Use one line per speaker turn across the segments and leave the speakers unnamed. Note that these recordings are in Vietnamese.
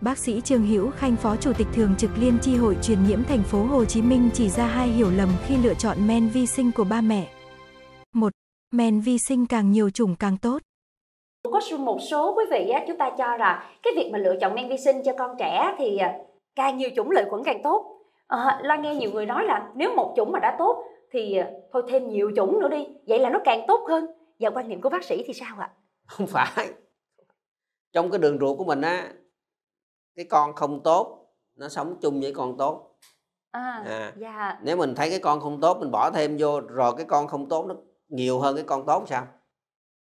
Bác sĩ Trương Hữu Khanh Phó Chủ tịch Thường trực Liên tri hội truyền nhiễm thành phố Hồ Chí Minh chỉ ra hai hiểu lầm khi lựa chọn men vi sinh của ba mẹ. Một Men vi sinh càng nhiều chủng càng tốt. Có một số quý vị á, chúng ta cho rằng cái việc mà lựa chọn men vi
sinh cho con trẻ thì à, càng nhiều chủng lợi khuẩn càng tốt. À, ờ, Loan nghe nhiều người nói là nếu một chủng mà đã tốt thì à, thôi thêm nhiều chủng nữa đi, vậy là nó càng tốt hơn. Và quan niệm của bác sĩ thì sao ạ?
Không phải. Trong cái đường ruột của mình á cái con không tốt nó sống chung với con tốt
à, à. Yeah. Dạ.
nếu mình thấy cái con không tốt mình bỏ thêm vô rồi cái con không tốt nó nhiều hơn cái con tốt sao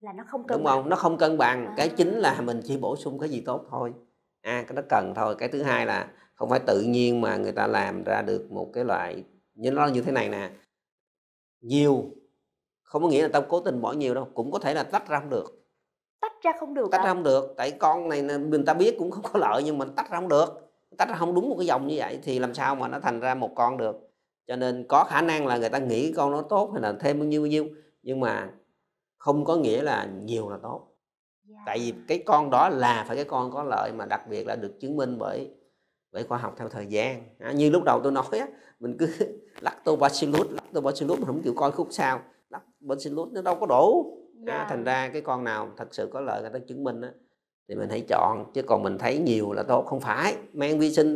là nó không cân đúng không bằng. nó
không cân bằng à. cái chính là mình chỉ bổ sung cái gì tốt thôi à cái nó cần thôi cái thứ hai là không phải tự nhiên mà người ta làm ra được một cái loại như nó như thế này nè nhiều không có nghĩa là tao cố tình bỏ nhiều đâu cũng có thể là tách ra không được tách ra không được tách à? ra không được tại con này mình ta biết cũng không có lợi nhưng mình tách ra không được tách ra không đúng một cái dòng như vậy thì làm sao mà nó thành ra một con được cho nên có khả năng là người ta nghĩ con nó tốt hay là thêm bao nhiêu bao nhiêu nhưng mà không có nghĩa là nhiều là tốt dạ. tại vì cái con đó là phải cái con có lợi mà đặc biệt là được chứng minh bởi bởi khoa học theo thời gian à, như lúc đầu tôi nói mình cứ lắc lắc lactobacillus lactobacillus mà không chịu coi khúc sao lắc lactobacillus nó đâu có đủ dạ. à, thành ra cái con nào thật sự có lợi người ta chứng minh á thì mình hãy chọn chứ còn mình thấy nhiều là tốt không phải men vi sinh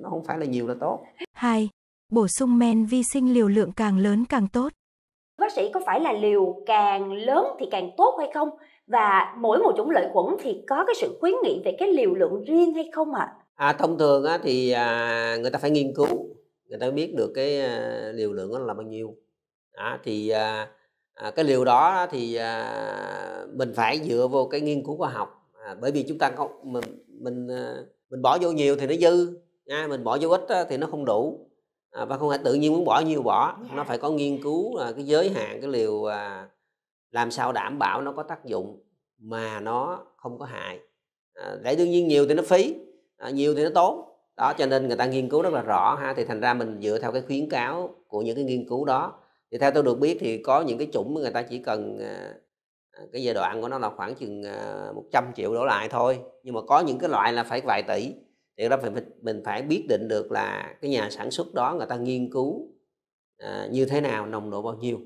nó không phải là nhiều là tốt
hai bổ sung men vi sinh liều lượng càng lớn càng tốt
bác sĩ có phải là liều càng lớn thì càng tốt hay không và mỗi một chủng lợi khuẩn thì có cái sự khuyến nghị về cái liều lượng riêng hay không
ạ
à? à thông thường á, thì à, người ta phải nghiên cứu người ta biết được cái à, liều lượng nó là bao nhiêu à, thì à, à, cái liều đó thì à, mình phải dựa vào cái nghiên cứu khoa học à, bởi vì chúng ta có mình mình à, mình bỏ vô nhiều thì nó dư nha mình bỏ vô ít thì nó không đủ à, và không phải tự nhiên muốn bỏ nhiều bỏ yeah. Dạ. nó phải có nghiên cứu là cái giới hạn cái liều à, làm sao đảm bảo nó có tác dụng mà nó không có hại à, để đương nhiên nhiều thì nó phí à, nhiều thì nó tốn đó cho nên người ta nghiên cứu rất là rõ ha thì thành ra mình dựa theo cái khuyến cáo của những cái nghiên cứu đó thì theo tôi được biết thì có những cái chủng người ta chỉ cần à, à, cái giai đoạn của nó là khoảng chừng 100 à, triệu đổ lại thôi nhưng mà có những cái loại là phải vài tỷ thì đó phải mình phải biết định được là cái nhà sản xuất đó người ta nghiên cứu như thế nào nồng độ bao nhiêu